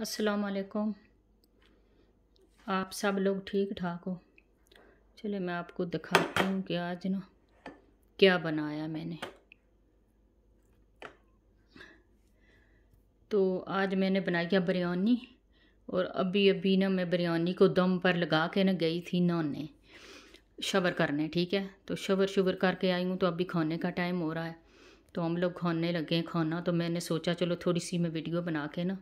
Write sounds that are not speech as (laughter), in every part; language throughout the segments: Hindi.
अस्सलाम वालेकुम आप सब लोग ठीक ठाक हो चले मैं आपको दिखाती हूँ कि आज ना क्या बनाया मैंने तो आज मैंने बनाई है बिरयानी और अभी अभी ना मैं बिरयानी को दम पर लगा के ना गई थी नहाने शवर करने ठीक है तो शवर शुवर करके आई हूँ तो अभी खाने का टाइम हो रहा है तो हम लोग खाने लगे हैं खाना तो मैंने सोचा चलो थोड़ी सी मैं वीडियो बना के ना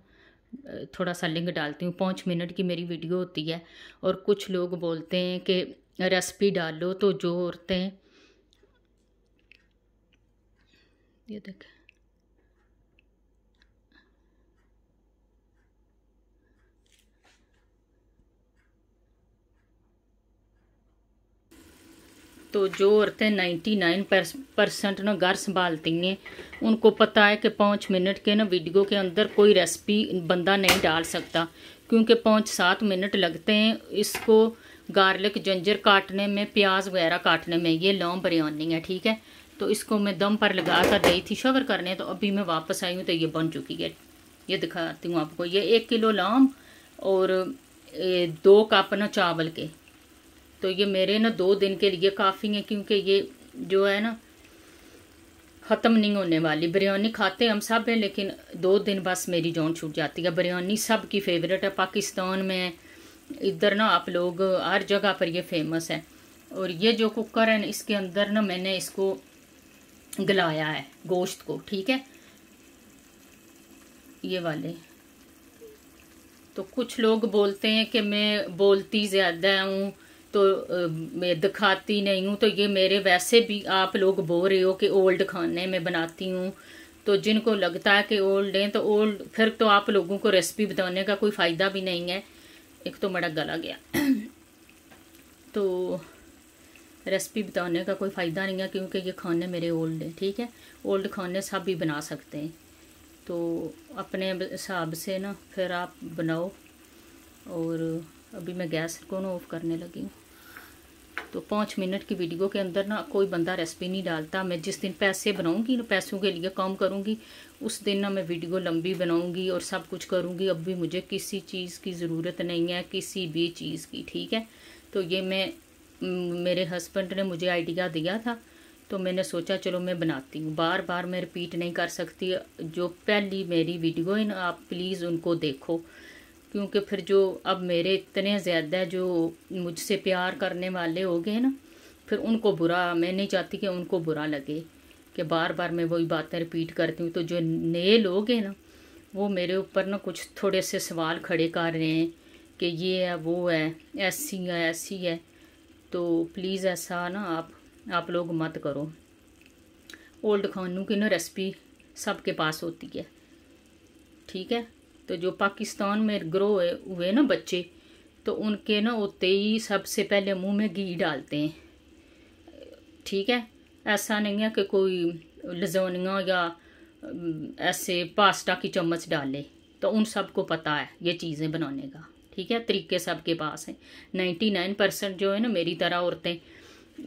थोड़ा सा लिंक डालती हूँ पाँच मिनट की मेरी वीडियो होती है और कुछ लोग बोलते हैं कि रेसिपी डालो तो जो औरतें ये देखें तो जो औरतें 99 परसेंट ना घर संभालती हैं उनको पता है कि पाँच मिनट के ना वीडियो के अंदर कोई रेसिपी बंदा नहीं डाल सकता क्योंकि पाँच सात मिनट लगते हैं इसको गार्लिक जंजर काटने में प्याज वगैरह काटने में ये लॉम बिरयानी है ठीक है तो इसको मैं दम पर लगा कर गई थी शवर करने तो अभी मैं वापस आई हूँ तो ये बन चुकी है ये दिखाती हूँ आपको ये एक किलो लॉम और दो कप ना चावल के तो ये मेरे ना दो दिन के लिए काफ़ी हैं क्योंकि ये जो है ना ख़त्म नहीं होने वाली बिरयानी खाते हम सब हैं लेकिन दो दिन बस मेरी जान छूट जाती है बिरयानी सब की फेवरेट है पाकिस्तान में इधर ना आप लोग हर जगह पर ये फेमस है और ये जो कुकर है ना इसके अंदर ना मैंने इसको गलाया है गोश्त को ठीक है ये वाले तो कुछ लोग बोलते हैं कि मैं बोलती ज़्यादा हूँ तो मैं दिखाती नहीं हूँ तो ये मेरे वैसे भी आप लोग बो रहे हो कि ओल्ड खाने में बनाती हूँ तो जिनको लगता है कि ओल्ड हैं तो ओल्ड फिर तो आप लोगों को रेसिपी बताने का कोई फ़ायदा भी नहीं है एक तो मेरा गला गया (clears throat) तो रेसिपी बताने का कोई फ़ायदा नहीं है क्योंकि ये खाने मेरे ओल्ड हैं ठीक है ओल्ड खाने सब भी बना सकते हैं तो अपने हिसाब से ना फिर आप बनाओ और अभी मैं गैस को ना ऑफ करने लगी हूँ तो पाँच मिनट की वीडियो के अंदर ना कोई बंदा रेसिपी नहीं डालता मैं जिस दिन पैसे बनाऊंगी ना पैसों के लिए काम करूंगी उस दिन ना मैं वीडियो लंबी बनाऊंगी और सब कुछ करूंगी अब भी मुझे किसी चीज़ की ज़रूरत नहीं है किसी भी चीज़ की ठीक है तो ये मैं मेरे हस्बैंड ने मुझे आइडिया दिया था तो मैंने सोचा चलो मैं बनाती हूँ बार बार मैं रिपीट नहीं कर सकती जो पहली मेरी वीडियो है ना आप प्लीज़ उनको देखो क्योंकि फिर जो अब मेरे इतने ज़्यादा जो मुझसे प्यार करने वाले हो गए ना फिर उनको बुरा मैं नहीं चाहती कि उनको बुरा लगे कि बार बार मैं वही बातें रिपीट करती हूँ तो जो नए लोग हैं ना वो मेरे ऊपर ना कुछ थोड़े से सवाल खड़े कर रहे हैं कि ये है वो है ऐसी है ऐसी है तो प्लीज़ ऐसा ना आप आप लोग मत करो ओल्ड खानू की ना रेसिपी सबके पास होती है ठीक है तो जो पाकिस्तान में ग्रो हुए ना बच्चे तो उनके ना होते ही सबसे पहले मुंह में घी डालते हैं ठीक है ऐसा नहीं है कि कोई लजोनिया या ऐसे पास्ता की चम्मच डाले तो उन सबको पता है ये चीज़ें बनाने का ठीक है तरीके सबके पास हैं नाइन्टी नाइन परसेंट जो है ना मेरी तरह औरतें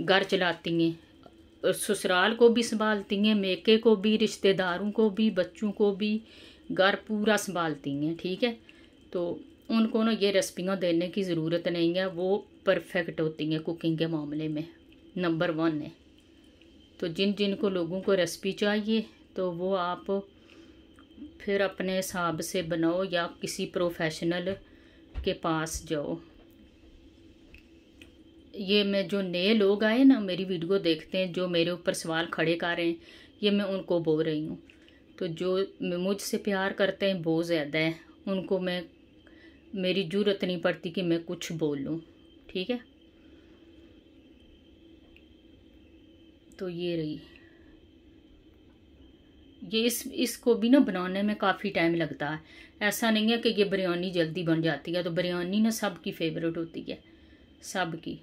घर चलाती हैं ससुराल को भी संभालती हैं मेके को भी रिश्तेदारों को भी बच्चों को भी घर पूरा संभालती हैं ठीक है तो उनको ना ये रेसिपियाँ देने की ज़रूरत नहीं है वो परफेक्ट होती हैं कुकिंग के मामले में नंबर वन है तो जिन जिन को लोगों को रेसिपी चाहिए तो वो आप फिर अपने हिसाब से बनाओ या किसी प्रोफेशनल के पास जाओ ये मैं जो नए लोग आए ना मेरी वीडियो देखते हैं जो मेरे ऊपर सवाल खड़े कर रहे हैं ये मैं उनको बोल रही हूँ तो जो मुझसे प्यार करते हैं बहुत ज़्यादा है उनको मैं मेरी जरूरत नहीं पड़ती कि मैं कुछ बोलूँ ठीक है तो ये रही ये इस इसको भी ना बनाने में काफ़ी टाइम लगता है ऐसा नहीं है कि ये बिरयानी जल्दी बन जाती है तो बिरयानी ना सबकी फेवरेट होती है सबकी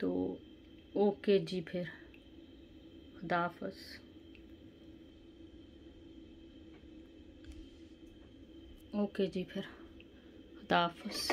तो ओके जी फिर खुदाफज़ ओके जी फिर खुदाफिज़